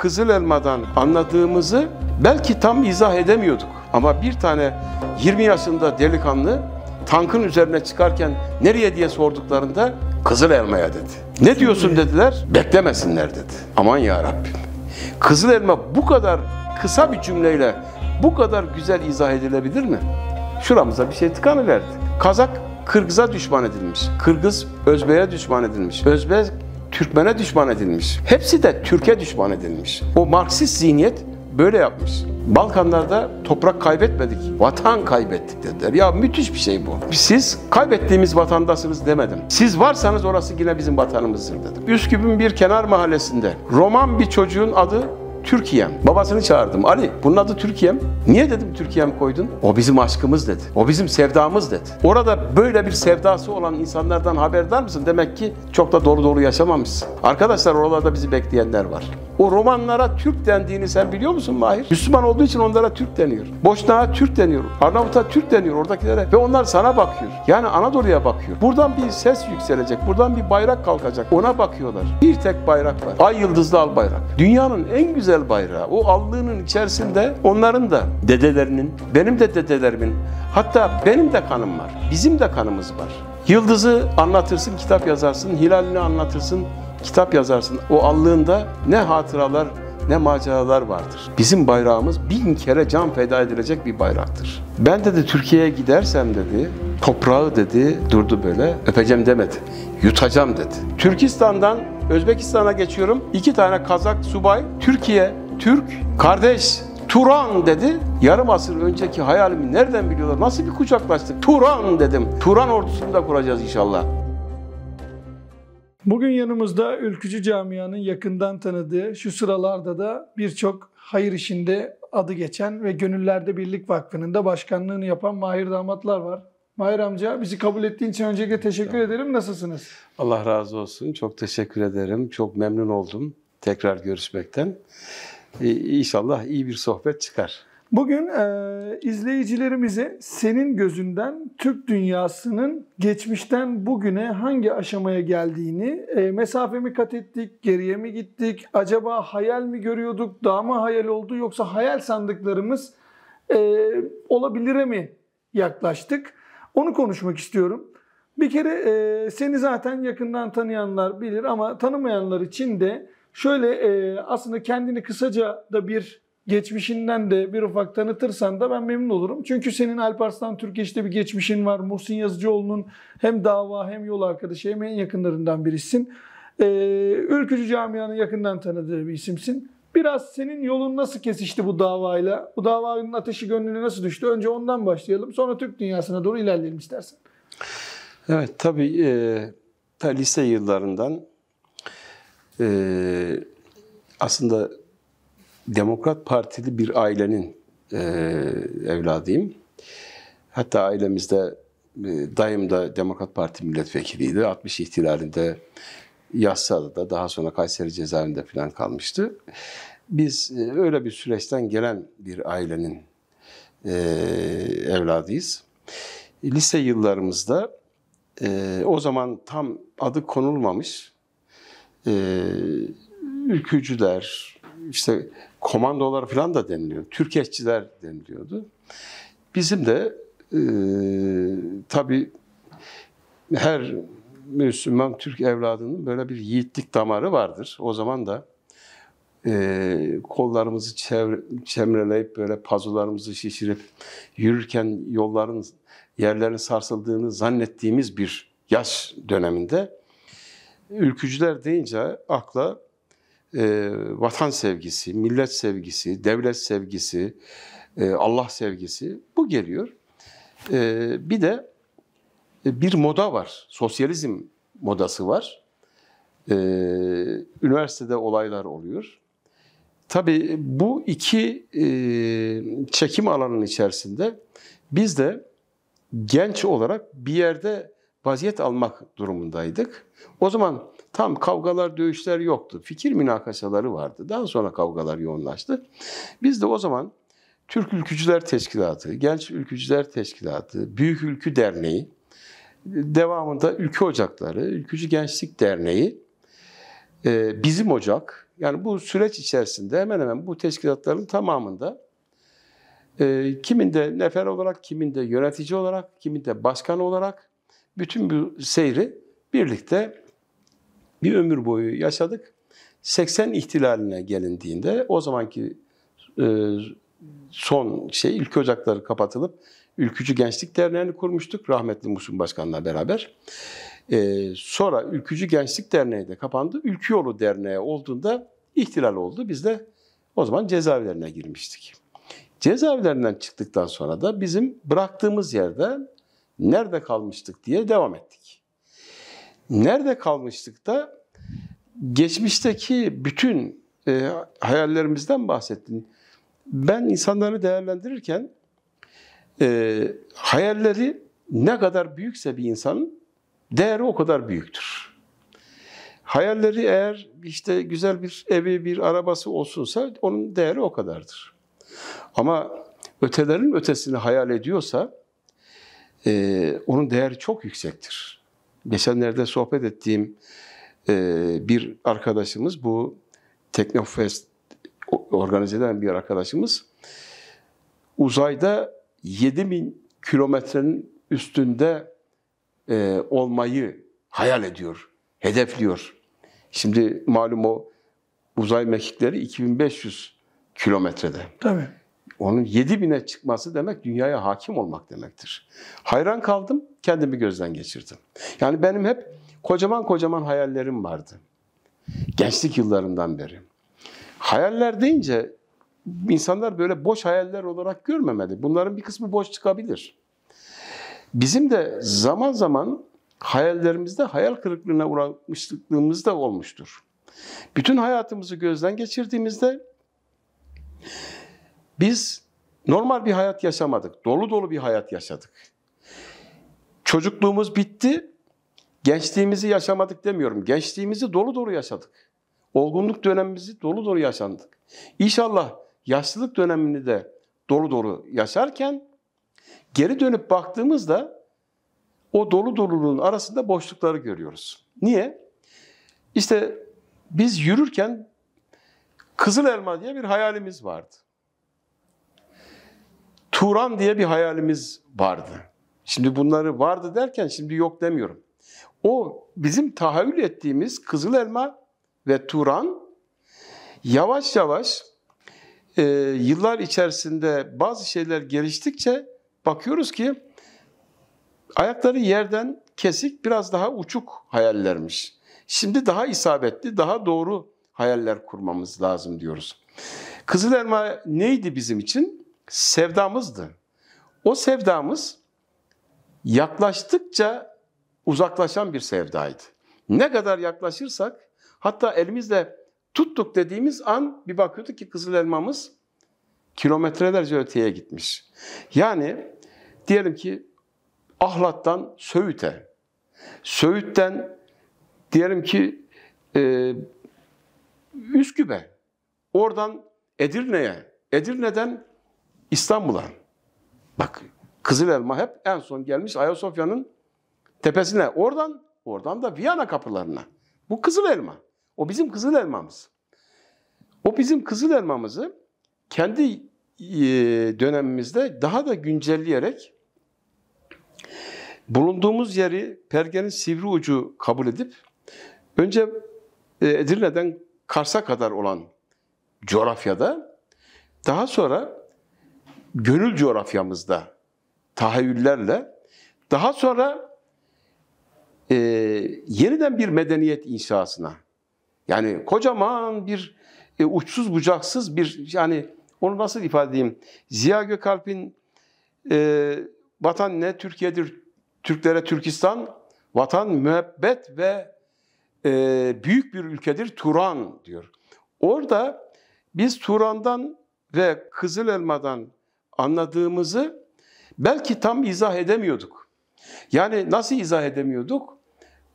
Kızıl Elma'dan anladığımızı belki tam izah edemiyorduk. Ama bir tane 20 yaşında delikanlı tankın üzerine çıkarken nereye diye sorduklarında Kızıl Elma'ya dedi. Ne diyorsun dediler? Beklemesinler dedi. Aman ya Rabbim. Kızıl Elma bu kadar kısa bir cümleyle bu kadar güzel izah edilebilir mi? Şuramıza bir şey tıkanıverdi. Kazak Kırgız'a düşman edilmiş. Kırgız Özbey'e düşman edilmiş. Özbek Türkmen'e düşman edilmiş. Hepsi de Türkiye düşman edilmiş. O Marksist zihniyet böyle yapmış. Balkanlarda toprak kaybetmedik, vatan kaybettik dediler. Ya müthiş bir şey bu. Siz kaybettiğimiz vatandasınız demedim. Siz varsanız orası yine bizim vatanımızdır dedim. Üsküp'ün bir kenar mahallesinde Roman bir çocuğun adı Türkiye'm. Babasını çağırdım. Ali bunun adı Türkiye'm. Niye dedim Türkiye'm koydun? O bizim aşkımız dedi. O bizim sevdamız dedi. Orada böyle bir sevdası olan insanlardan haberdar mısın? Demek ki çok da doğru dolu yaşamamışsın. Arkadaşlar oralarda bizi bekleyenler var. O romanlara Türk dendiğini sen biliyor musun Mahir? Müslüman olduğu için onlara Türk deniyor. Boşnağa Türk deniyor. Arnavut'a Türk deniyor oradakilere. Ve onlar sana bakıyor. Yani Anadolu'ya bakıyor. Buradan bir ses yükselecek. Buradan bir bayrak kalkacak. Ona bakıyorlar. Bir tek bayrak var. Ay yıldızlı al bayrak. Dünyanın en güzel güzel bayrağı. O allığının içerisinde onların da dedelerinin, benim de dedelerimin, hatta benim de kanım var. Bizim de kanımız var. Yıldızı anlatırsın, kitap yazarsın, hilalini anlatırsın, kitap yazarsın. O allığında ne hatıralar ne maceralar vardır. Bizim bayrağımız bin kere can feda edilecek bir bayraktır. Ben dedi Türkiye'ye gidersem dedi, toprağı dedi durdu böyle öpeceğim demedi, yutacağım dedi. Türkistan'dan Özbekistan'a geçiyorum. İki tane Kazak subay, Türkiye, Türk, kardeş, Turan dedi. Yarım asır önceki hayalimi nereden biliyorlar? Nasıl bir kucaklaştık? Turan dedim. Turan ordusunu da kuracağız inşallah. Bugün yanımızda Ülkücü Camia'nın yakından tanıdığı, şu sıralarda da birçok hayır işinde adı geçen ve Gönüllerde Birlik Vakfı'nın da başkanlığını yapan Mahir Damatlar var. Mahir amca bizi kabul ettiğin için önceki teşekkür ederim. Nasılsınız? Allah razı olsun. Çok teşekkür ederim. Çok memnun oldum tekrar görüşmekten. Ee, inşallah iyi bir sohbet çıkar. Bugün e, izleyicilerimize senin gözünden Türk dünyasının geçmişten bugüne hangi aşamaya geldiğini, e, mesafe mi kat ettik, geriye mi gittik, acaba hayal mi görüyorduk, daha mı hayal oldu yoksa hayal sandıklarımız e, olabilire mi yaklaştık? Onu konuşmak istiyorum. Bir kere e, seni zaten yakından tanıyanlar bilir ama tanımayanlar için de şöyle e, aslında kendini kısaca da bir geçmişinden de bir ufak tanıtırsan da ben memnun olurum. Çünkü senin Alparslan Türkeş'te bir geçmişin var. Muhsin Yazıcıoğlu'nun hem dava hem yol arkadaşı hem en yakınlarından birisin. Ee, ülkücü camianı yakından tanıdığı bir isimsin. Biraz senin yolun nasıl kesişti bu davayla? Bu davanın ateşi gönlüne nasıl düştü? Önce ondan başlayalım. Sonra Türk dünyasına doğru ilerleyelim istersen. Evet tabii e, lise yıllarından e, aslında Demokrat Partili bir ailenin e, evladıyım. Hatta ailemizde e, dayım da Demokrat Parti milletvekiliydi. 60 ihtilalinde Yassıada'da daha sonra Kayseri cezaevinde falan kalmıştı. Biz e, öyle bir süreçten gelen bir ailenin e, evladıyız. Lise yıllarımızda e, o zaman tam adı konulmamış e, ülkücüler, işte komandolar falan da deniliyor. Türkeşçiler deniliyordu. Bizim de e, tabii her Müslüman Türk evladının böyle bir yiğitlik damarı vardır. O zaman da e, kollarımızı çevre, çemreleyip böyle pazularımızı şişirip yürürken yolların yerlerin sarsıldığını zannettiğimiz bir yaş döneminde ülkücüler deyince akla e, vatan sevgisi, millet sevgisi, devlet sevgisi, e, Allah sevgisi bu geliyor. E, bir de e, bir moda var. Sosyalizm modası var. E, üniversitede olaylar oluyor. Tabii bu iki e, çekim alanının içerisinde biz de genç olarak bir yerde vaziyet almak durumundaydık. O zaman tam kavgalar, dövüşler yoktu. Fikir münakaşaları vardı. Daha sonra kavgalar yoğunlaştı. Biz de o zaman Türk Ülkücüler Teşkilatı, Genç Ülkücüler Teşkilatı, Büyük Ülkü Derneği Devamında ülke Ocakları, Ülkücü Gençlik Derneği, e, Bizim Ocak, yani bu süreç içerisinde hemen hemen bu teşkilatların tamamında e, kiminde nefer olarak, kiminde yönetici olarak, kiminde başkan olarak bütün bu seyri birlikte bir ömür boyu yaşadık. 80 ihtilaline gelindiğinde o zamanki e, son şey ilk ocakları kapatılıp Ülkücü Gençlik Derneği'ni kurmuştuk rahmetli Musun Başkan'la beraber. Ee, sonra Ülkücü Gençlik Derneği de kapandı. Ülkü Yolu Derneği olduğunda ihtilal oldu. Biz de o zaman cezaevlerine girmiştik. Cezaevlerinden çıktıktan sonra da bizim bıraktığımız yerde nerede kalmıştık diye devam ettik. Nerede kalmıştık da geçmişteki bütün e, hayallerimizden bahsettin. Ben insanları değerlendirirken e, hayalleri ne kadar büyükse bir insanın değeri o kadar büyüktür. Hayalleri eğer işte güzel bir evi, bir arabası olsunsa onun değeri o kadardır. Ama ötelerin ötesini hayal ediyorsa e, onun değeri çok yüksektir. Geçenlerde sohbet ettiğim e, bir arkadaşımız bu Teknofest organize eden bir arkadaşımız uzayda 7 bin kilometrenin üstünde e, olmayı hayal ediyor, hedefliyor. Şimdi malum o uzay mekikleri 2500 kilometrede. Tabii. Onun 7000'e çıkması demek dünyaya hakim olmak demektir. Hayran kaldım, kendimi gözden geçirdim. Yani benim hep kocaman kocaman hayallerim vardı. Gençlik yıllarından beri. Hayaller deyince insanlar böyle boş hayaller olarak görmemeli. Bunların bir kısmı boş çıkabilir. Bizim de zaman zaman hayallerimizde hayal kırıklığına uğramışlığımız da olmuştur. Bütün hayatımızı gözden geçirdiğimizde biz normal bir hayat yaşamadık. Dolu dolu bir hayat yaşadık. Çocukluğumuz bitti. Gençliğimizi yaşamadık demiyorum. Gençliğimizi dolu dolu yaşadık. Olgunluk dönemimizi dolu dolu yaşandık. İnşallah yaşlılık dönemini de dolu dolu yaşarken geri dönüp baktığımızda o dolu doluluğun arasında boşlukları görüyoruz. Niye? İşte biz yürürken Kızıl Elma diye bir hayalimiz vardı. Turan diye bir hayalimiz vardı. Şimdi bunları vardı derken şimdi yok demiyorum. O bizim tahayyül ettiğimiz Kızıl Elma ve Turan yavaş yavaş e, yıllar içerisinde bazı şeyler geliştikçe bakıyoruz ki ayakları yerden kesik biraz daha uçuk hayallermiş. Şimdi daha isabetli, daha doğru hayaller kurmamız lazım diyoruz. Kızıl elma neydi bizim için? Sevdamızdı. O sevdamız yaklaştıkça uzaklaşan bir sevdaydı. Ne kadar yaklaşırsak hatta elimizle Tuttuk dediğimiz an bir bakıyorduk ki kızıl elmamız kilometrelerce öteye gitmiş. Yani diyelim ki Ahlat'tan Söğüt'e, Söğüt'ten diyelim ki e, Üsküp'e, oradan Edirne'ye, Edirne'den İstanbul'a. Bak Kızıl Elma hep en son gelmiş Ayasofya'nın tepesine. Oradan oradan da Viyana kapılarına. Bu Kızıl Elma. O bizim kızıl elmamız. O bizim kızıl elmamızı kendi e, dönemimizde daha da güncelleyerek bulunduğumuz yeri pergenin sivri ucu kabul edip önce e, Edirne'den Kars'a kadar olan coğrafyada daha sonra gönül coğrafyamızda tahayyüllerle daha sonra e, yeniden bir medeniyet inşasına yani kocaman bir e, uçsuz bucaksız bir yani onu nasıl ifade edeyim? Ziya Gökalp'in e, vatan ne Türkiye'dir, Türklere Türkistan, vatan müebbet ve e, büyük bir ülkedir Turan diyor. Orada biz Turan'dan ve Kızıl Elma'dan anladığımızı belki tam izah edemiyorduk. Yani nasıl izah edemiyorduk?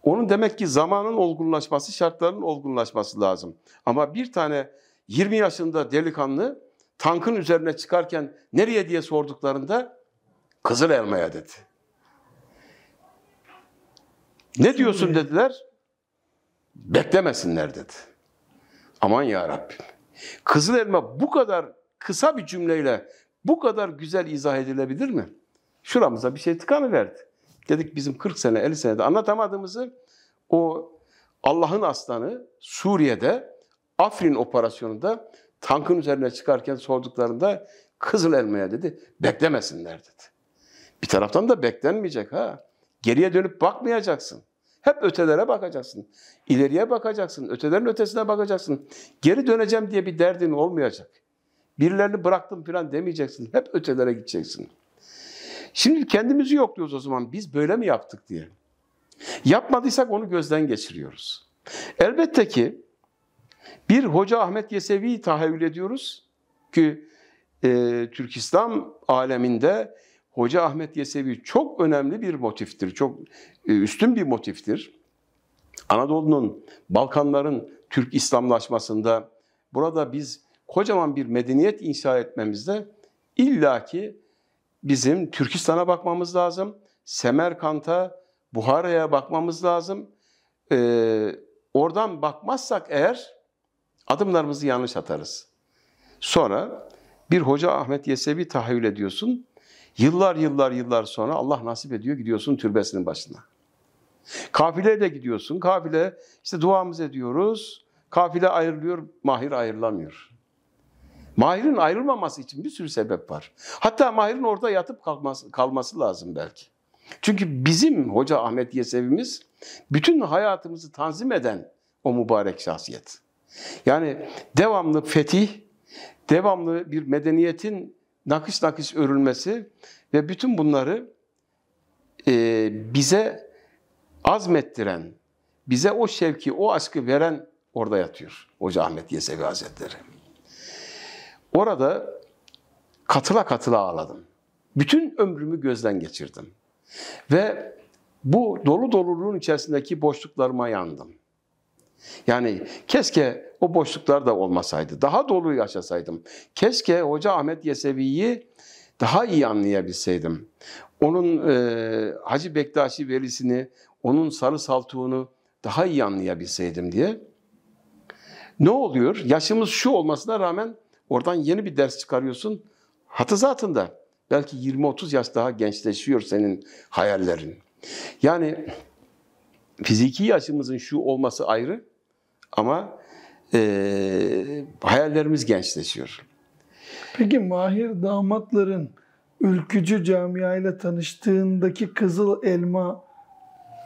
Onun demek ki zamanın olgunlaşması, şartların olgunlaşması lazım. Ama bir tane 20 yaşında delikanlı tankın üzerine çıkarken nereye diye sorduklarında Kızıl Elma'ya dedi. Ne diyorsun dediler? Beklemesinler dedi. Aman ya Rabbim. Kızıl elma bu kadar kısa bir cümleyle bu kadar güzel izah edilebilir mi? Şuramıza bir şey tıkanıverdi. Dedik bizim 40 sene, 50 senede anlatamadığımızı o Allah'ın aslanı Suriye'de Afrin operasyonunda tankın üzerine çıkarken sorduklarında Kızıl Elma'ya dedi beklemesinler dedi. Bir taraftan da beklenmeyecek ha. Geriye dönüp bakmayacaksın. Hep ötelere bakacaksın. İleriye bakacaksın. Ötelerin ötesine bakacaksın. Geri döneceğim diye bir derdin olmayacak. Birilerini bıraktım falan demeyeceksin. Hep ötelere gideceksin. Şimdi kendimizi yokluyoruz o zaman biz böyle mi yaptık diye. Yapmadıysak onu gözden geçiriyoruz. Elbette ki bir Hoca Ahmet Yesevi'yi tahayyül ediyoruz ki e, Türk İslam aleminde Hoca Ahmet Yesevi çok önemli bir motiftir, çok e, üstün bir motiftir. Anadolu'nun, Balkanların Türk İslamlaşmasında burada biz kocaman bir medeniyet inşa etmemizde illaki bizim Türkistan'a bakmamız lazım. Semerkant'a, Buhara'ya bakmamız lazım. Ee, oradan bakmazsak eğer adımlarımızı yanlış atarız. Sonra bir hoca Ahmet Yesevi tahayyül ediyorsun. Yıllar yıllar yıllar sonra Allah nasip ediyor gidiyorsun türbesinin başına. Kafileyle gidiyorsun. Kafile işte duamız ediyoruz. Kafile ayrılıyor, mahir ayrılamıyor. Mahir'in ayrılmaması için bir sürü sebep var. Hatta Mahir'in orada yatıp kalması, kalması lazım belki. Çünkü bizim Hoca Ahmet Yesevi'miz bütün hayatımızı tanzim eden o mübarek şahsiyet. Yani devamlı fetih, devamlı bir medeniyetin nakış nakış örülmesi ve bütün bunları e, bize azmettiren, bize o şevki, o aşkı veren orada yatıyor Hoca Ahmet Yesevi Hazretleri. Orada katıla katıla ağladım. Bütün ömrümü gözden geçirdim. Ve bu dolu doluluğun içerisindeki boşluklarıma yandım. Yani keşke o boşluklar da olmasaydı. Daha dolu yaşasaydım. Keşke Hoca Ahmet Yesevi'yi daha iyi anlayabilseydim. Onun e, Hacı Bektaşi velisini, onun sarı saltuğunu daha iyi anlayabilseydim diye. Ne oluyor? Yaşımız şu olmasına rağmen Oradan yeni bir ders çıkarıyorsun. Hatı zatında belki 20-30 yaş daha gençleşiyor senin hayallerin. Yani fiziki yaşımızın şu olması ayrı ama e, hayallerimiz gençleşiyor. Peki mahir damatların ülkücü camiayla tanıştığındaki kızıl elma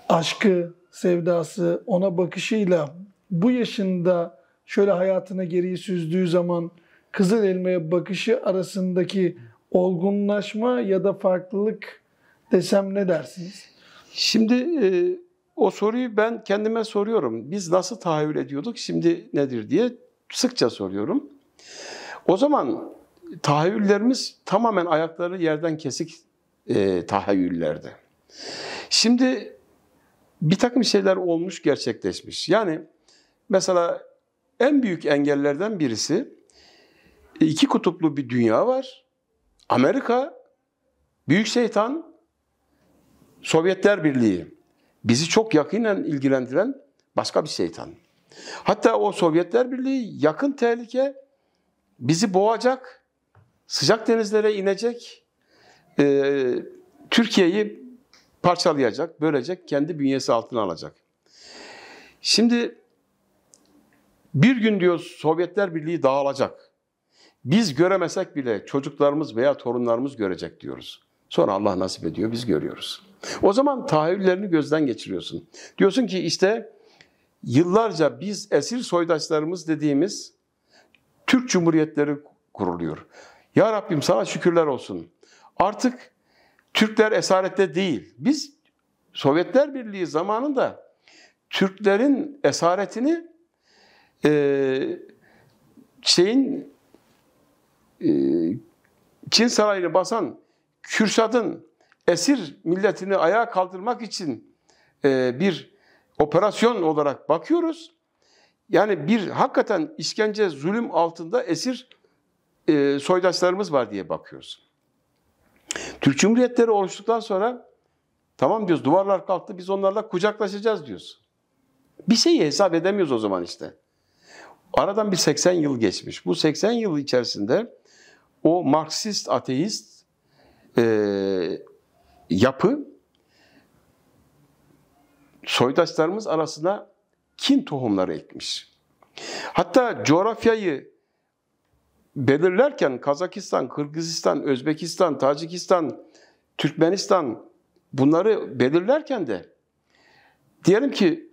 aşkı, sevdası, ona bakışıyla bu yaşında şöyle hayatına geriyi süzdüğü zaman kızıl elmaya bakışı arasındaki olgunlaşma ya da farklılık desem ne dersiniz? Şimdi e, o soruyu ben kendime soruyorum. Biz nasıl tahayyül ediyorduk, şimdi nedir diye sıkça soruyorum. O zaman tahayyüllerimiz tamamen ayakları yerden kesik e, tahayyüllerde. Şimdi bir takım şeyler olmuş, gerçekleşmiş. Yani mesela en büyük engellerden birisi e, iki kutuplu bir dünya var. Amerika, büyük şeytan, Sovyetler Birliği. Bizi çok yakinen ilgilendiren başka bir şeytan. Hatta o Sovyetler Birliği yakın tehlike bizi boğacak, sıcak denizlere inecek, e, Türkiye'yi parçalayacak, bölecek, kendi bünyesi altına alacak. Şimdi bir gün diyor Sovyetler Birliği dağılacak. Biz göremesek bile çocuklarımız veya torunlarımız görecek diyoruz. Sonra Allah nasip ediyor, biz görüyoruz. O zaman tahayyüllerini gözden geçiriyorsun. Diyorsun ki işte yıllarca biz esir soydaşlarımız dediğimiz Türk Cumhuriyetleri kuruluyor. Ya Rabbim sana şükürler olsun. Artık Türkler esarette değil. Biz Sovyetler Birliği zamanında Türklerin esaretini e, şeyin ee, Çin sarayını basan Kürşad'ın esir milletini ayağa kaldırmak için e, bir operasyon olarak bakıyoruz. Yani bir hakikaten işkence, zulüm altında esir e, soydaşlarımız var diye bakıyoruz. Türk Cumhuriyetleri oluştuktan sonra tamam diyoruz duvarlar kalktı biz onlarla kucaklaşacağız diyoruz. Bir şeyi hesap edemiyoruz o zaman işte. Aradan bir 80 yıl geçmiş. Bu 80 yıl içerisinde o Marksist ateist e, yapı soydaşlarımız arasına kin tohumları ekmiş. Hatta coğrafyayı belirlerken Kazakistan, Kırgızistan, Özbekistan, Tacikistan, Türkmenistan bunları belirlerken de diyelim ki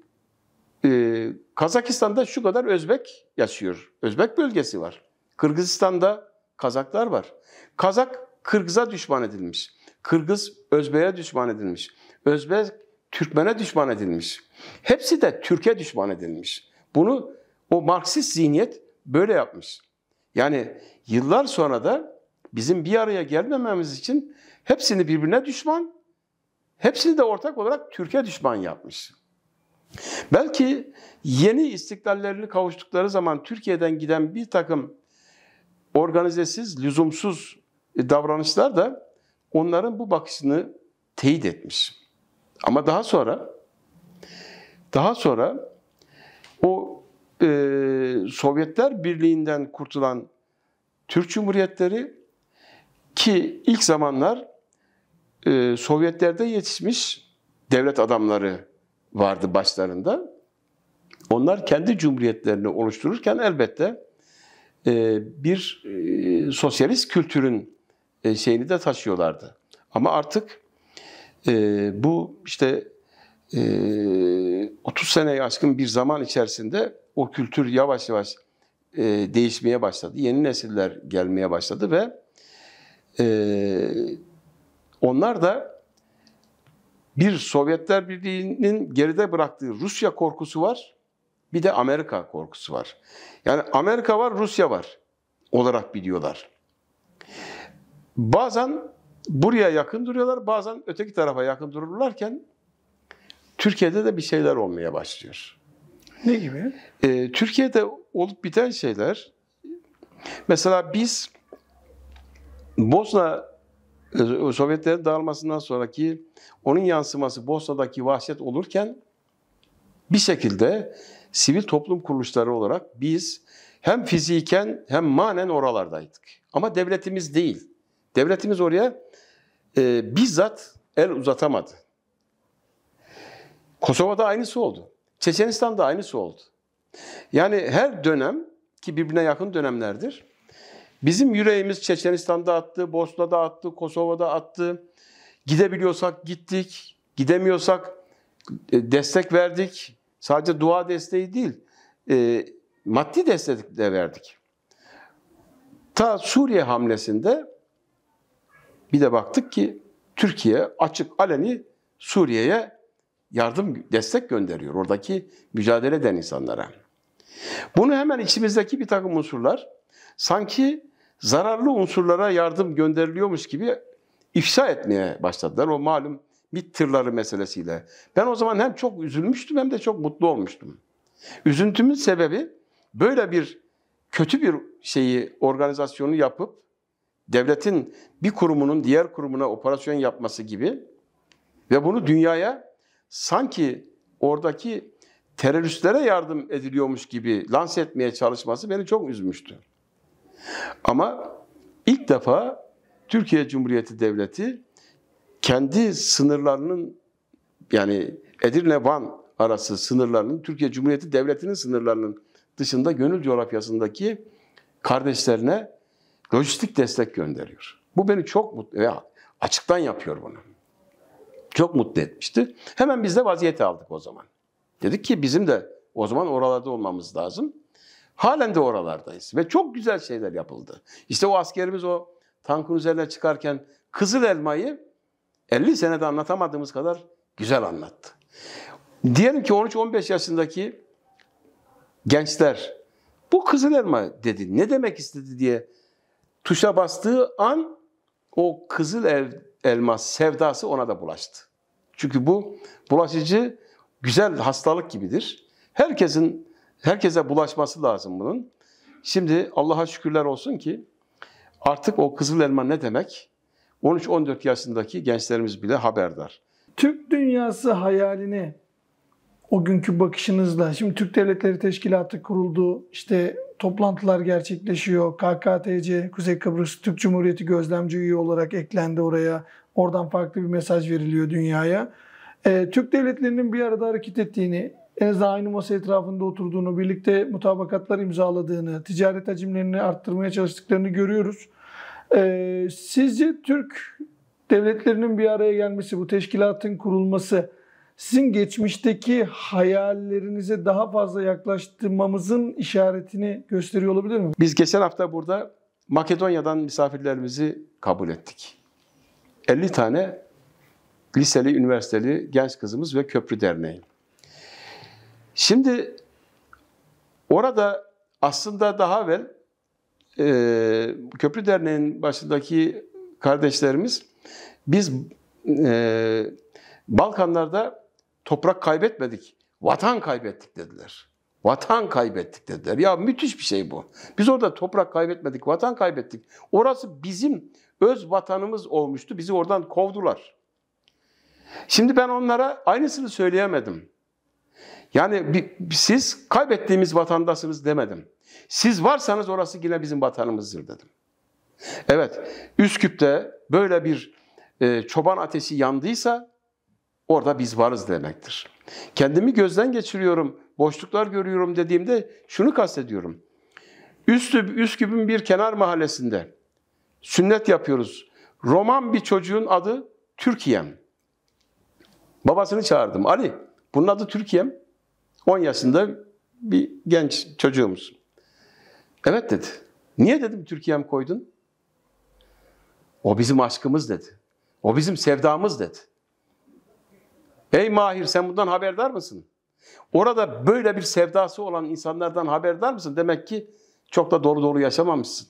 e, Kazakistan'da şu kadar Özbek yaşıyor. Özbek bölgesi var. Kırgızistan'da Kazaklar var. Kazak Kırgız'a düşman edilmiş. Kırgız Özbey'e düşman edilmiş. Özbek Türkmen'e düşman edilmiş. Hepsi de Türkiye düşman edilmiş. Bunu o Marksist zihniyet böyle yapmış. Yani yıllar sonra da bizim bir araya gelmememiz için hepsini birbirine düşman, hepsini de ortak olarak Türkiye düşman yapmış. Belki yeni istiklallerini kavuştukları zaman Türkiye'den giden bir takım organizesiz, lüzumsuz e, davranışlar da onların bu bakışını teyit etmiş. Ama daha sonra daha sonra o e, Sovyetler Birliği'nden kurtulan Türk Cumhuriyetleri ki ilk zamanlar e, Sovyetlerde yetişmiş devlet adamları vardı başlarında. Onlar kendi cumhuriyetlerini oluştururken elbette e, bir e, sosyalist kültürün e, şeyini de taşıyorlardı. Ama artık bu işte 30 seneye aşkın bir zaman içerisinde o kültür yavaş yavaş değişmeye başladı. Yeni nesiller gelmeye başladı ve onlar da bir Sovyetler Birliği'nin geride bıraktığı Rusya korkusu var bir de Amerika korkusu var. Yani Amerika var, Rusya var olarak biliyorlar. Bazen buraya yakın duruyorlar, bazen öteki tarafa yakın dururlarken Türkiye'de de bir şeyler olmaya başlıyor. Ne gibi? Ee, Türkiye'de olup biten şeyler, mesela biz Bosna e, Sovyetlerin dağılmasından sonraki onun yansıması Bosna'daki vahşet olurken bir şekilde sivil toplum kuruluşları olarak biz hem fiziken hem manen oralardaydık. Ama devletimiz değil. Devletimiz oraya e, bizzat el uzatamadı. Kosova'da aynısı oldu. Çeçenistan'da aynısı oldu. Yani her dönem ki birbirine yakın dönemlerdir. Bizim yüreğimiz Çeçenistan'da attı, Bosna'da attı, Kosova'da attı. Gidebiliyorsak gittik, gidemiyorsak e, destek verdik. Sadece dua desteği değil, e, maddi destek de verdik. Ta Suriye hamlesinde bir de baktık ki Türkiye açık aleni Suriye'ye yardım, destek gönderiyor oradaki mücadele eden insanlara. Bunu hemen içimizdeki bir takım unsurlar sanki zararlı unsurlara yardım gönderiliyormuş gibi ifşa etmeye başladılar. O malum bit tırları meselesiyle. Ben o zaman hem çok üzülmüştüm hem de çok mutlu olmuştum. Üzüntümün sebebi böyle bir kötü bir şeyi, organizasyonu yapıp devletin bir kurumunun diğer kurumuna operasyon yapması gibi ve bunu dünyaya sanki oradaki teröristlere yardım ediliyormuş gibi lanse etmeye çalışması beni çok üzmüştü. Ama ilk defa Türkiye Cumhuriyeti Devleti kendi sınırlarının yani Edirne-Van arası sınırlarının, Türkiye Cumhuriyeti Devleti'nin sınırlarının dışında gönül coğrafyasındaki kardeşlerine lojistik destek gönderiyor. Bu beni çok mutlu, ya açıktan yapıyor bunu. Çok mutlu etmişti. Hemen biz de vaziyeti aldık o zaman. Dedik ki bizim de o zaman oralarda olmamız lazım. Halen de oralardayız ve çok güzel şeyler yapıldı. İşte o askerimiz o tankın üzerine çıkarken kızıl elmayı 50 senede anlatamadığımız kadar güzel anlattı. Diyelim ki 13-15 yaşındaki gençler bu kızıl elma dedi. Ne demek istedi diye tuşa bastığı an o kızıl el, elma sevdası ona da bulaştı. Çünkü bu bulaşıcı güzel hastalık gibidir. Herkesin herkese bulaşması lazım bunun. Şimdi Allah'a şükürler olsun ki artık o kızıl elma ne demek? 13-14 yaşındaki gençlerimiz bile haberdar. Türk dünyası hayalini o günkü bakışınızla, şimdi Türk Devletleri Teşkilatı kuruldu, işte toplantılar gerçekleşiyor, KKTC, Kuzey Kıbrıs Türk Cumhuriyeti gözlemci üye olarak eklendi oraya, oradan farklı bir mesaj veriliyor dünyaya. Ee, Türk devletlerinin bir arada hareket ettiğini, en azından aynı masa etrafında oturduğunu, birlikte mutabakatlar imzaladığını, ticaret hacimlerini arttırmaya çalıştıklarını görüyoruz. Ee, sizce Türk devletlerinin bir araya gelmesi, bu teşkilatın kurulması sizin geçmişteki hayallerinize daha fazla yaklaştırmamızın işaretini gösteriyor olabilir mi? Biz geçen hafta burada Makedonya'dan misafirlerimizi kabul ettik. 50 tane liseli, üniversiteli genç kızımız ve köprü derneği. Şimdi orada aslında daha evvel ee, Köprü Derneği'nin başındaki kardeşlerimiz biz e, Balkanlarda toprak kaybetmedik, vatan kaybettik dediler. Vatan kaybettik dediler. Ya müthiş bir şey bu. Biz orada toprak kaybetmedik, vatan kaybettik. Orası bizim öz vatanımız olmuştu. Bizi oradan kovdular. Şimdi ben onlara aynısını söyleyemedim. Yani siz kaybettiğimiz vatandasınız demedim. Siz varsanız orası yine bizim vatanımızdır dedim. Evet, Üsküp'te böyle bir e, çoban ateşi yandıysa orada biz varız demektir. Kendimi gözden geçiriyorum, boşluklar görüyorum dediğimde şunu kastediyorum. Üsküp, Üsküp'ün bir kenar mahallesinde sünnet yapıyoruz. Roman bir çocuğun adı Türkiye'm. Babasını çağırdım. Ali, bunun adı Türkiye'm. 10 yaşında bir genç çocuğumuz. Evet dedi. Niye dedim Türkiye'm koydun? O bizim aşkımız dedi. O bizim sevdamız dedi. Ey Mahir sen bundan haberdar mısın? Orada böyle bir sevdası olan insanlardan haberdar mısın? Demek ki çok da doğru doğru yaşamamışsın.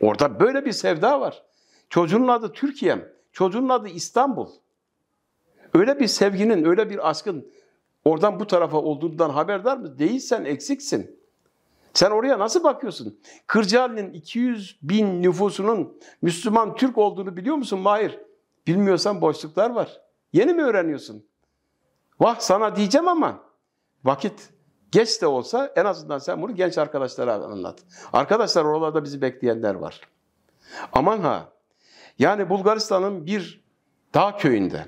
Orada böyle bir sevda var. Çocuğunun adı Türkiye'm. Çocuğunun adı İstanbul. Öyle bir sevginin, öyle bir aşkın oradan bu tarafa olduğundan haberdar mı? Değilsen eksiksin. Sen oraya nasıl bakıyorsun? Kırcaali'nin 200 bin nüfusunun Müslüman Türk olduğunu biliyor musun Mahir? Bilmiyorsan boşluklar var. Yeni mi öğreniyorsun? Vah sana diyeceğim ama vakit geç de olsa en azından sen bunu genç arkadaşlara anlat. Arkadaşlar oralarda bizi bekleyenler var. Aman ha yani Bulgaristan'ın bir dağ köyünde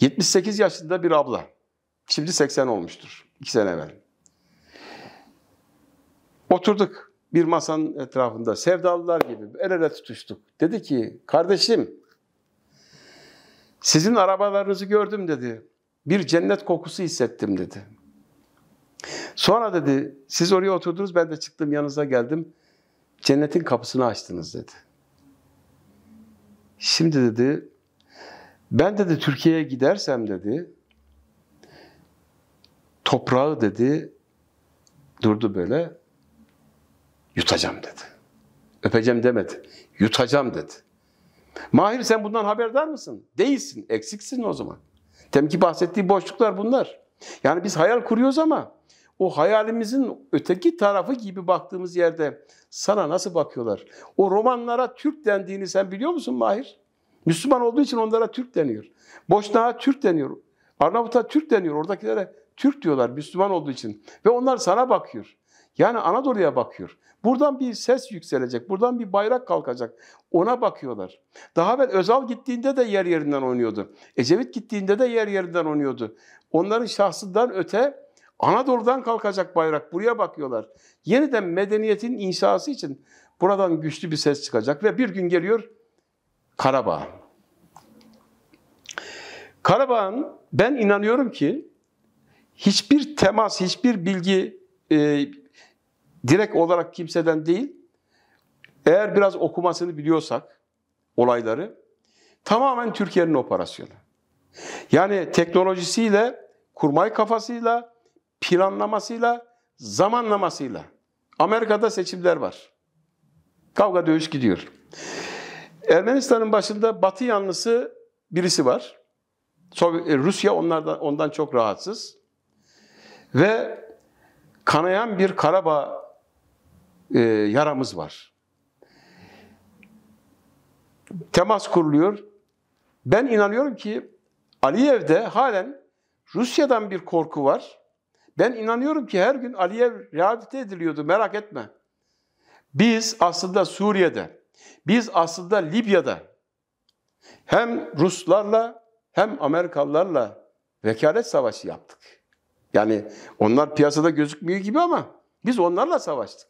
78 yaşında bir abla şimdi 80 olmuştur 2 sene evvel. Oturduk bir masanın etrafında sevdalılar gibi el ele tutuştuk. Dedi ki kardeşim sizin arabalarınızı gördüm dedi. Bir cennet kokusu hissettim dedi. Sonra dedi siz oraya oturdunuz ben de çıktım yanınıza geldim. Cennetin kapısını açtınız dedi. Şimdi dedi ben dedi Türkiye'ye gidersem dedi toprağı dedi durdu böyle Yutacağım dedi. Öpeceğim demedi. Yutacağım dedi. Mahir sen bundan haberdar mısın? Değilsin. Eksiksin o zaman. Temki bahsettiği boşluklar bunlar. Yani biz hayal kuruyoruz ama o hayalimizin öteki tarafı gibi baktığımız yerde sana nasıl bakıyorlar? O romanlara Türk dendiğini sen biliyor musun Mahir? Müslüman olduğu için onlara Türk deniyor. Boşnağa Türk deniyor. Arnavut'a Türk deniyor. Oradakilere Türk diyorlar Müslüman olduğu için. Ve onlar sana bakıyor. Yani Anadolu'ya bakıyor. Buradan bir ses yükselecek, buradan bir bayrak kalkacak. Ona bakıyorlar. Daha evvel Özal gittiğinde de yer yerinden oynuyordu. Ecevit gittiğinde de yer yerinden oynuyordu. Onların şahsından öte Anadolu'dan kalkacak bayrak. Buraya bakıyorlar. Yeniden medeniyetin inşası için buradan güçlü bir ses çıkacak ve bir gün geliyor Karabağ. Karabağ'ın ben inanıyorum ki hiçbir temas, hiçbir bilgi e, direkt olarak kimseden değil, eğer biraz okumasını biliyorsak olayları, tamamen Türkiye'nin operasyonu. Yani teknolojisiyle, kurmay kafasıyla, planlamasıyla, zamanlamasıyla. Amerika'da seçimler var. Kavga dövüş gidiyor. Ermenistan'ın başında Batı yanlısı birisi var. E, Rusya onlardan ondan çok rahatsız. Ve kanayan bir Karabağ e, yaramız var. Temas kuruluyor. Ben inanıyorum ki Aliyev'de halen Rusya'dan bir korku var. Ben inanıyorum ki her gün Aliyev rehabilite ediliyordu merak etme. Biz aslında Suriye'de, biz aslında Libya'da hem Ruslarla hem Amerikalılarla vekalet savaşı yaptık. Yani onlar piyasada gözükmüyor gibi ama biz onlarla savaştık.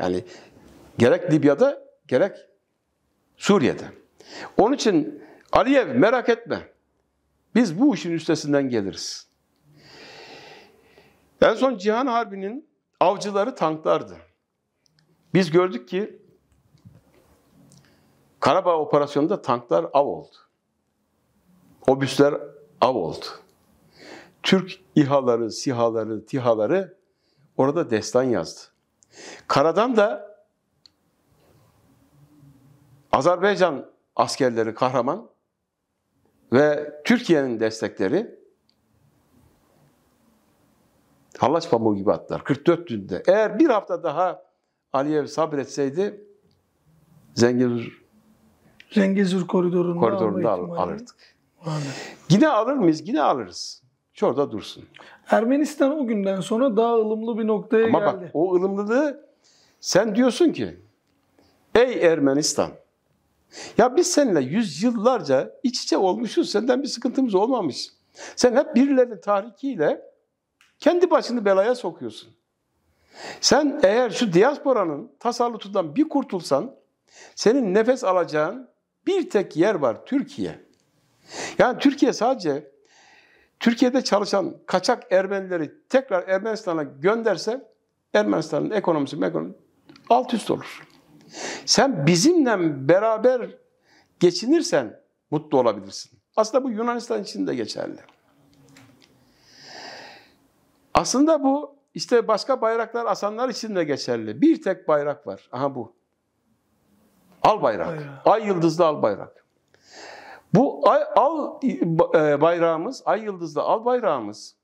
Yani gerek Libya'da gerek Suriye'de. Onun için Aliyev merak etme. Biz bu işin üstesinden geliriz. En son Cihan Harbi'nin avcıları tanklardı. Biz gördük ki Karabağ operasyonunda tanklar av oldu. Obüsler av oldu. Türk İHA'ları, SİHA'ları, TİHA'ları orada destan yazdı. Karadan da Azerbaycan askerleri kahraman ve Türkiye'nin destekleri hallaç pamuğu gibi attılar 44 günde. Eğer bir hafta daha Aliyev sabretseydi Zengezur Zengezur koridorunda, koridorunda al, alırdık. Yine alır mıyız? Yine alırız. Çor'da dursun. Ermenistan o günden sonra daha ılımlı bir noktaya Ama geldi. Ama bak o ılımlılığı sen diyorsun ki ey Ermenistan ya biz seninle yüzyıllarca iç içe olmuşuz senden bir sıkıntımız olmamış. Sen hep birilerinin tahrikiyle kendi başını belaya sokuyorsun. Sen eğer şu diasporanın tasallutundan bir kurtulsan senin nefes alacağın bir tek yer var Türkiye. Yani Türkiye sadece Türkiye'de çalışan kaçak Ermenileri tekrar Ermenistan'a gönderse Ermenistan'ın ekonomisi ekonomisi alt üst olur. Sen bizimle beraber geçinirsen mutlu olabilirsin. Aslında bu Yunanistan için de geçerli. Aslında bu işte başka bayraklar asanlar için de geçerli. Bir tek bayrak var. Aha bu. Al bayrak. Ay yıldızlı al bayrak. Bu ay, al e, bayrağımız, ay yıldızlı al bayrağımız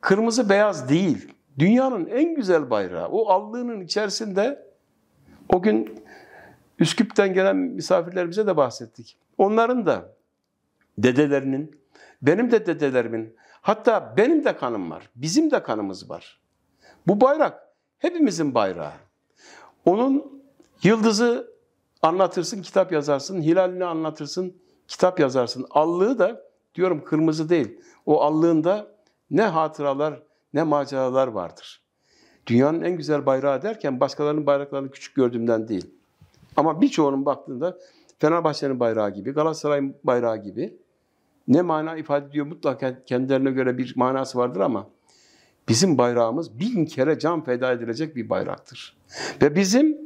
kırmızı beyaz değil. Dünyanın en güzel bayrağı. O allığının içerisinde o gün Üsküp'ten gelen misafirlerimize de bahsettik. Onların da dedelerinin, benim de dedelerimin, hatta benim de kanım var, bizim de kanımız var. Bu bayrak hepimizin bayrağı. Onun yıldızı anlatırsın, kitap yazarsın, hilalini anlatırsın, kitap yazarsın. Allığı da diyorum kırmızı değil. O allığında ne hatıralar ne maceralar vardır. Dünyanın en güzel bayrağı derken başkalarının bayraklarını küçük gördüğümden değil. Ama birçoğunun baktığında Fenerbahçe'nin bayrağı gibi, Galatasaray'ın bayrağı gibi ne mana ifade ediyor mutlaka kendilerine göre bir manası vardır ama bizim bayrağımız bin kere can feda edilecek bir bayraktır. Ve bizim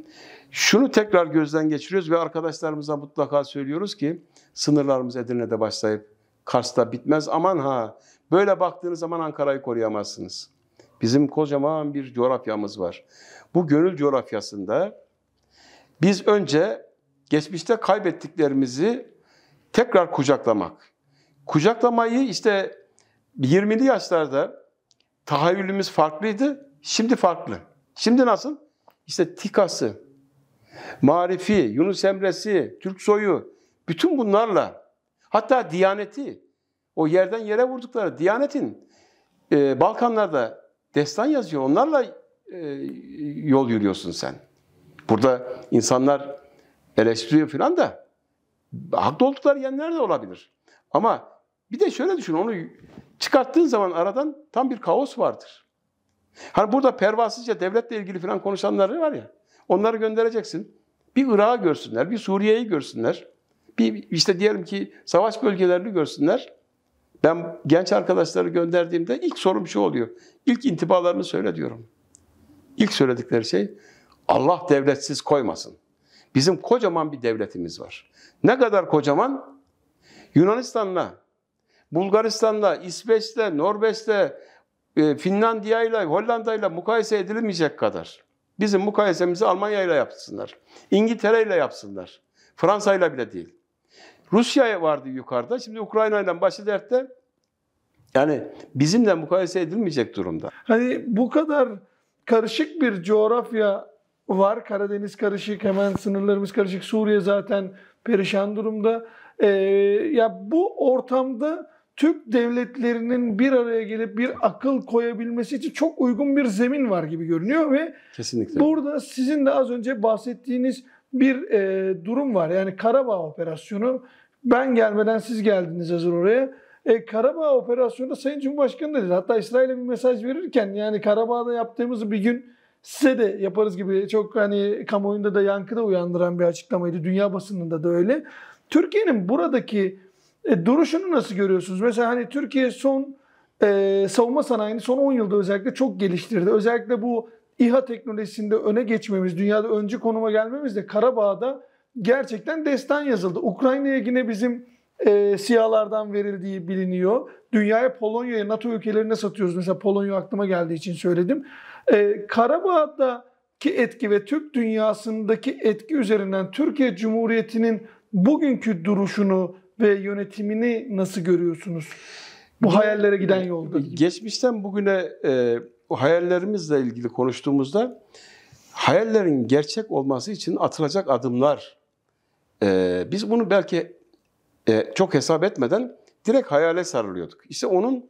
şunu tekrar gözden geçiriyoruz ve arkadaşlarımıza mutlaka söylüyoruz ki Sınırlarımız Edirne'de başlayıp Kars'ta bitmez. Aman ha böyle baktığınız zaman Ankara'yı koruyamazsınız. Bizim kocaman bir coğrafyamız var. Bu gönül coğrafyasında biz önce geçmişte kaybettiklerimizi tekrar kucaklamak. Kucaklamayı işte 20'li yaşlarda tahayyülümüz farklıydı, şimdi farklı. Şimdi nasıl? İşte tikası, Marifi, Yunus Emre'si, Türk Soyu, bütün bunlarla hatta Diyaneti, o yerden yere vurdukları Diyanet'in e, Balkanlarda destan yazıyor. Onlarla e, yol yürüyorsun sen. Burada insanlar eleştiriyor falan da haklı oldukları yerler de olabilir. Ama bir de şöyle düşün, onu çıkarttığın zaman aradan tam bir kaos vardır. Hani burada pervasızca devletle ilgili falan konuşanları var ya, onları göndereceksin. Bir Irak'ı görsünler, bir Suriye'yi görsünler. Bir işte diyelim ki savaş bölgelerini görsünler. Ben genç arkadaşları gönderdiğimde ilk sorum şu oluyor. İlk intibalarını söyle diyorum. İlk söyledikleri şey Allah devletsiz koymasın. Bizim kocaman bir devletimiz var. Ne kadar kocaman? Yunanistan'la, Bulgaristan'la, İsveç'le, Norveç'le, e, Finlandiya'yla, Hollanda'yla mukayese edilemeyecek kadar. Bizim mukayesemizi Almanya'yla yapsınlar. İngiltere'yle yapsınlar. Fransa'yla bile değil. Rusya vardı yukarıda. Şimdi Ukrayna ile başı dertte. Yani bizimle mukayese edilmeyecek durumda. Hani bu kadar karışık bir coğrafya var. Karadeniz karışık, hemen sınırlarımız karışık. Suriye zaten perişan durumda. Ee, ya bu ortamda Türk devletlerinin bir araya gelip bir akıl koyabilmesi için çok uygun bir zemin var gibi görünüyor ve Kesinlikle. burada sizin de az önce bahsettiğiniz bir e, durum var. Yani Karabağ operasyonu ben gelmeden siz geldiniz hazır oraya. E, Karabağ operasyonunda Sayın Cumhurbaşkanı dedi. Hatta İsrail'e bir mesaj verirken yani Karabağ'da yaptığımızı bir gün size de yaparız gibi çok hani kamuoyunda da yankı da uyandıran bir açıklamaydı. Dünya basınında da öyle. Türkiye'nin buradaki e, duruşunu nasıl görüyorsunuz? Mesela hani Türkiye son e, savunma sanayini son 10 yılda özellikle çok geliştirdi. Özellikle bu İHA teknolojisinde öne geçmemiz, dünyada öncü konuma gelmemiz de Karabağ'da gerçekten destan yazıldı. Ukrayna'ya yine bizim e, siyahlardan verildiği biliniyor. Dünyaya Polonya'ya, NATO ülkelerine satıyoruz. Mesela Polonya aklıma geldiği için söyledim. E, Karabağ'daki etki ve Türk dünyasındaki etki üzerinden Türkiye Cumhuriyeti'nin bugünkü duruşunu ve yönetimini nasıl görüyorsunuz? Bu hayallere giden yolda. Geçmişten bugüne e, o hayallerimizle ilgili konuştuğumuzda hayallerin gerçek olması için atılacak adımlar e, biz bunu belki e, çok hesap etmeden direkt hayale sarılıyorduk. İşte onun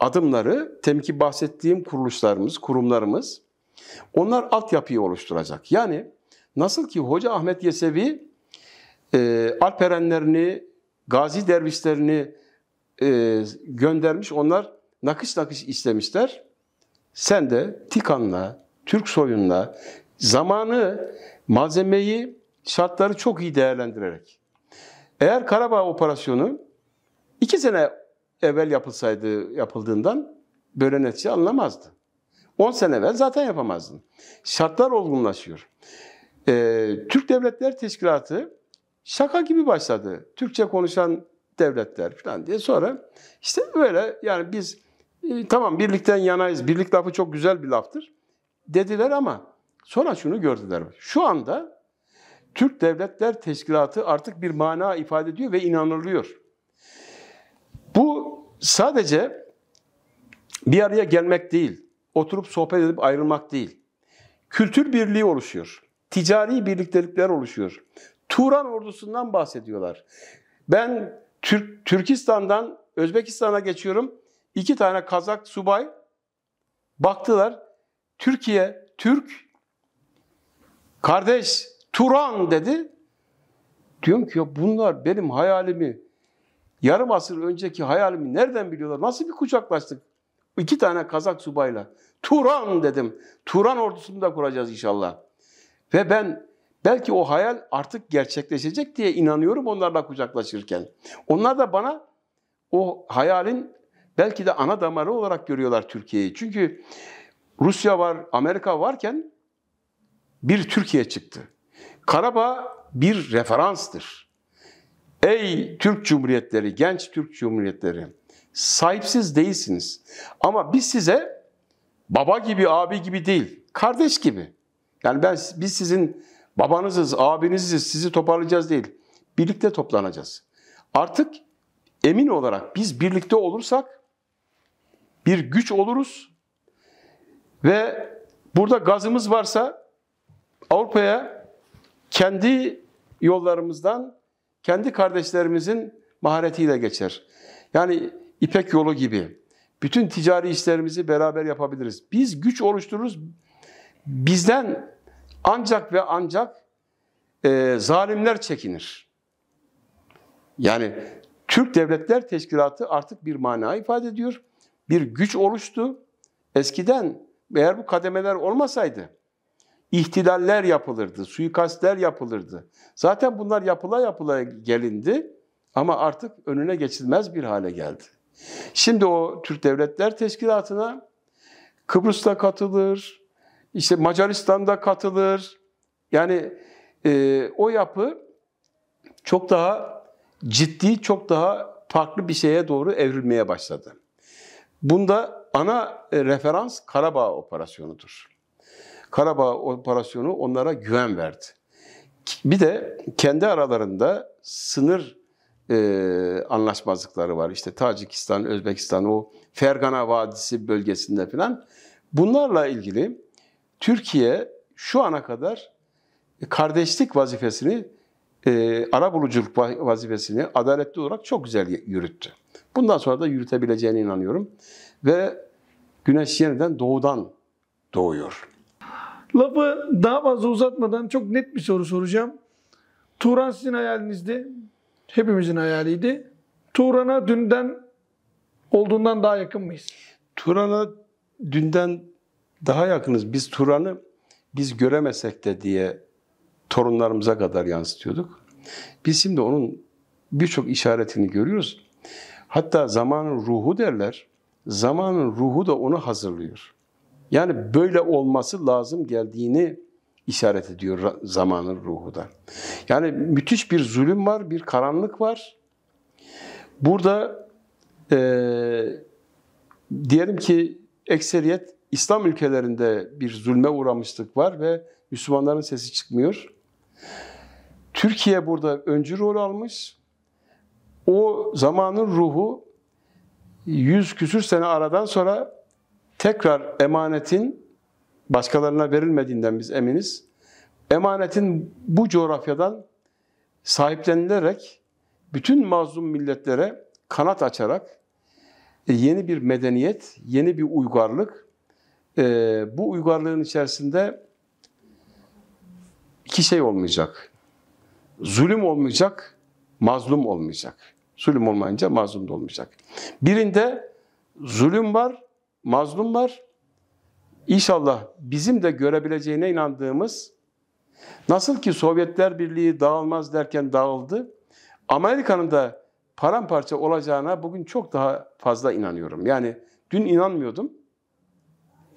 adımları, temki bahsettiğim kuruluşlarımız, kurumlarımız, onlar altyapıyı oluşturacak. Yani nasıl ki Hoca Ahmet Yesevi e, alperenlerini, gazi dervişlerini e, göndermiş, onlar nakış nakış istemişler. Sen de Tikan'la, Türk soyunla zamanı, malzemeyi şartları çok iyi değerlendirerek. Eğer Karabağ operasyonu iki sene evvel yapılsaydı yapıldığından böyle netice anlamazdı. 10 sene evvel zaten yapamazdın. Şartlar olgunlaşıyor. Ee, Türk Devletler Teşkilatı şaka gibi başladı. Türkçe konuşan devletler falan diye. Sonra işte böyle yani biz e, tamam birlikten yanayız. Birlik lafı çok güzel bir laftır. Dediler ama sonra şunu gördüler. Şu anda Türk Devletler Teşkilatı artık bir mana ifade ediyor ve inanılıyor. Bu sadece bir araya gelmek değil, oturup sohbet edip ayrılmak değil. Kültür birliği oluşuyor. Ticari birliktelikler oluşuyor. Turan ordusundan bahsediyorlar. Ben Türk, Türkistan'dan Özbekistan'a geçiyorum. İki tane Kazak subay baktılar. Türkiye, Türk, kardeş, Turan dedi. Diyorum ki ya bunlar benim hayalimi, yarım asır önceki hayalimi nereden biliyorlar? Nasıl bir kucaklaştık? İki tane Kazak subayla. Turan dedim. Turan ordusunu da kuracağız inşallah. Ve ben belki o hayal artık gerçekleşecek diye inanıyorum onlarla kucaklaşırken. Onlar da bana o hayalin belki de ana damarı olarak görüyorlar Türkiye'yi. Çünkü Rusya var, Amerika varken bir Türkiye çıktı. Karabağ bir referanstır. Ey Türk Cumhuriyetleri, genç Türk Cumhuriyetleri, sahipsiz değilsiniz. Ama biz size baba gibi, abi gibi değil, kardeş gibi. Yani ben biz sizin babanızız, abiniziz, sizi toparlayacağız değil. Birlikte toplanacağız. Artık emin olarak biz birlikte olursak bir güç oluruz ve burada gazımız varsa Avrupa'ya kendi yollarımızdan kendi kardeşlerimizin maharetiyle geçer. Yani İpek yolu gibi. Bütün ticari işlerimizi beraber yapabiliriz. Biz güç oluştururuz. Bizden ancak ve ancak e, zalimler çekinir. Yani Türk Devletler Teşkilatı artık bir mana ifade ediyor. Bir güç oluştu. Eskiden eğer bu kademeler olmasaydı ihtilaller yapılırdı, suikastler yapılırdı. Zaten bunlar yapıla yapıla gelindi ama artık önüne geçilmez bir hale geldi. Şimdi o Türk Devletler Teşkilatı'na Kıbrıs'ta katılır, işte Macaristan'da katılır. Yani e, o yapı çok daha ciddi, çok daha farklı bir şeye doğru evrilmeye başladı. Bunda ana referans Karabağ operasyonudur. Karabağ operasyonu onlara güven verdi. Bir de kendi aralarında sınır e, anlaşmazlıkları var. İşte Tacikistan, Özbekistan, o Fergana Vadisi bölgesinde filan. Bunlarla ilgili Türkiye şu ana kadar e, kardeşlik vazifesini, e, ara buluculuk vazifesini adaletli olarak çok güzel yürüttü. Bundan sonra da yürütebileceğine inanıyorum. Ve güneş yeniden doğudan doğuyor. Lafı daha fazla uzatmadan çok net bir soru soracağım. Turan sizin hayalinizdi. Hepimizin hayaliydi. Turan'a dünden olduğundan daha yakın mıyız? Turan'a dünden daha yakınız. Biz Turan'ı biz göremesek de diye torunlarımıza kadar yansıtıyorduk. Biz şimdi onun birçok işaretini görüyoruz. Hatta zamanın ruhu derler. Zamanın ruhu da onu hazırlıyor. Yani böyle olması lazım geldiğini işaret ediyor zamanın ruhu da. Yani müthiş bir zulüm var, bir karanlık var. Burada e, diyelim ki ekseriyet İslam ülkelerinde bir zulme uğramışlık var ve Müslümanların sesi çıkmıyor. Türkiye burada öncü rol almış. O zamanın ruhu yüz küsür sene aradan sonra tekrar emanetin başkalarına verilmediğinden biz eminiz. Emanetin bu coğrafyadan sahiplenilerek bütün mazlum milletlere kanat açarak e, yeni bir medeniyet, yeni bir uygarlık. E, bu uygarlığın içerisinde iki şey olmayacak. Zulüm olmayacak, mazlum olmayacak. Zulüm olmayınca mazlum da olmayacak. Birinde zulüm var, mazlum var. İnşallah bizim de görebileceğine inandığımız, nasıl ki Sovyetler Birliği dağılmaz derken dağıldı, Amerika'nın da paramparça olacağına bugün çok daha fazla inanıyorum. Yani dün inanmıyordum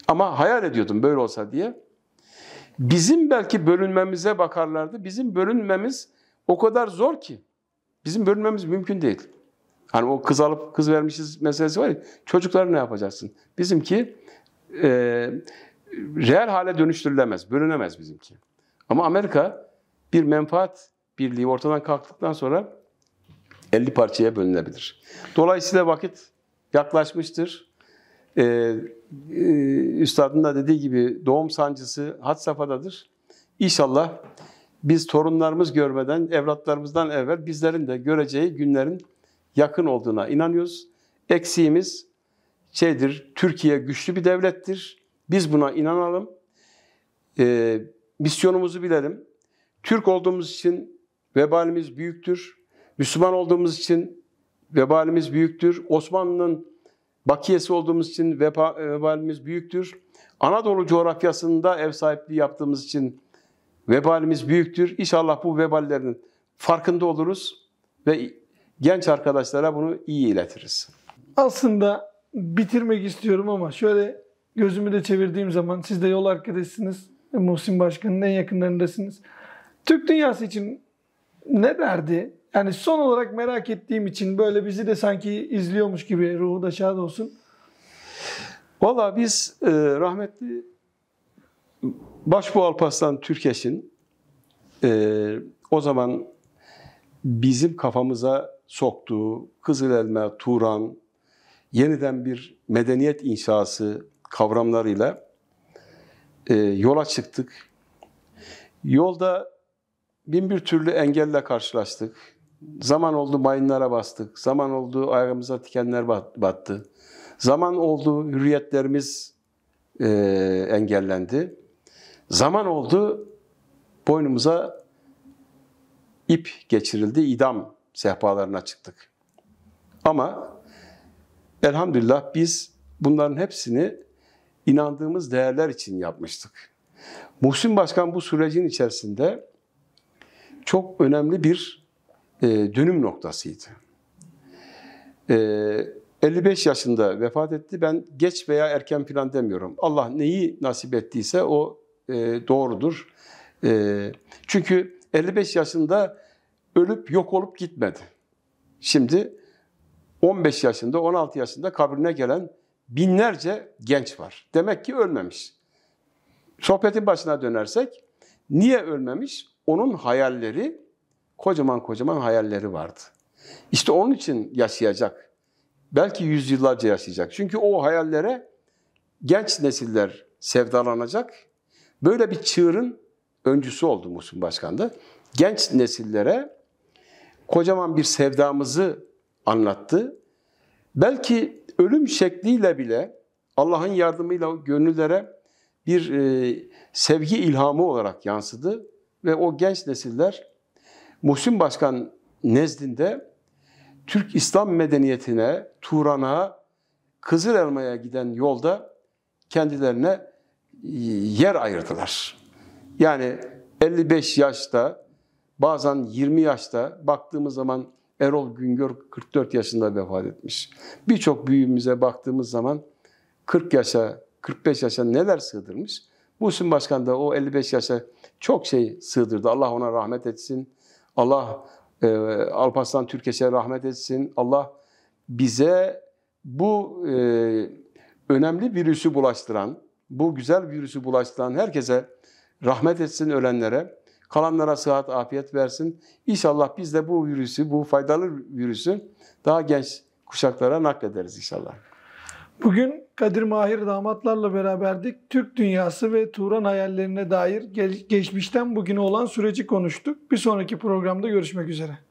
ama hayal ediyordum böyle olsa diye. Bizim belki bölünmemize bakarlardı. Bizim bölünmemiz o kadar zor ki. Bizim bölünmemiz mümkün değil. Hani o kız alıp kız vermişiz meselesi var ya, çocukları ne yapacaksın? Bizimki e, reel hale dönüştürülemez, bölünemez bizimki. Ama Amerika bir menfaat birliği ortadan kalktıktan sonra 50 parçaya bölünebilir. Dolayısıyla vakit yaklaşmıştır. Ee, üstadın da dediği gibi doğum sancısı had safhadadır. İnşallah biz torunlarımız görmeden, evlatlarımızdan evvel bizlerin de göreceği günlerin yakın olduğuna inanıyoruz. Eksiğimiz şeydir, Türkiye güçlü bir devlettir. Biz buna inanalım. E, misyonumuzu bilelim. Türk olduğumuz için vebalimiz büyüktür. Müslüman olduğumuz için vebalimiz büyüktür. Osmanlı'nın bakiyesi olduğumuz için vebalimiz büyüktür. Anadolu coğrafyasında ev sahipliği yaptığımız için vebalimiz büyüktür. İnşallah bu veballerin farkında oluruz ve genç arkadaşlara bunu iyi iletiriz. Aslında bitirmek istiyorum ama şöyle gözümü de çevirdiğim zaman siz de yol arkadaşısınız. Muhsin Başkan'ın en yakınlarındasınız. Türk dünyası için ne derdi? Yani son olarak merak ettiğim için böyle bizi de sanki izliyormuş gibi ruhu da şad olsun. Valla biz e, rahmetli Başbu Alparslan Türkeş'in e, o zaman bizim kafamıza soktuğu elma, Turan, yeniden bir medeniyet inşası kavramlarıyla e, yola çıktık. Yolda bin bir türlü engelle karşılaştık. Zaman oldu mayınlara bastık. Zaman oldu ayağımıza tikenler battı. Zaman oldu hürriyetlerimiz e, engellendi. Zaman oldu boynumuza ip geçirildi, idam sehpalarına çıktık. Ama elhamdülillah biz bunların hepsini inandığımız değerler için yapmıştık. Muhsin Başkan bu sürecin içerisinde çok önemli bir e, dönüm noktasıydı. E, 55 yaşında vefat etti. Ben geç veya erken plan demiyorum. Allah neyi nasip ettiyse o e, doğrudur. E, çünkü 55 yaşında ölüp yok olup gitmedi. Şimdi 15 yaşında, 16 yaşında kabrine gelen binlerce genç var. Demek ki ölmemiş. Sohbetin başına dönersek, niye ölmemiş? Onun hayalleri, kocaman kocaman hayalleri vardı. İşte onun için yaşayacak. Belki yüzyıllarca yaşayacak. Çünkü o hayallere genç nesiller sevdalanacak. Böyle bir çığırın öncüsü oldu Muhsin Başkan da. Genç nesillere kocaman bir sevdamızı anlattı. Belki ölüm şekliyle bile Allah'ın yardımıyla gönüllere bir e, sevgi ilhamı olarak yansıdı ve o genç nesiller Muhsin Başkan nezdinde Türk İslam medeniyetine, Turan'a, Kızıl Elma'ya giden yolda kendilerine e, yer ayırdılar. Yani 55 yaşta Bazen 20 yaşta baktığımız zaman Erol Güngör 44 yaşında vefat etmiş. Birçok büyüğümüze baktığımız zaman 40 yaşa, 45 yaşa neler sığdırmış. Muhsin Başkan da o 55 yaşa çok şey sığdırdı. Allah ona rahmet etsin. Allah e, Alparslan Türkeş'e rahmet etsin. Allah bize bu e, önemli virüsü bulaştıran, bu güzel virüsü bulaştıran herkese rahmet etsin ölenlere. Kalanlara sıhhat, afiyet versin. İnşallah biz de bu virüsü, bu faydalı virüsü daha genç kuşaklara naklederiz inşallah. Bugün Kadir Mahir damatlarla beraberdik. Türk dünyası ve Turan hayallerine dair geçmişten bugüne olan süreci konuştuk. Bir sonraki programda görüşmek üzere.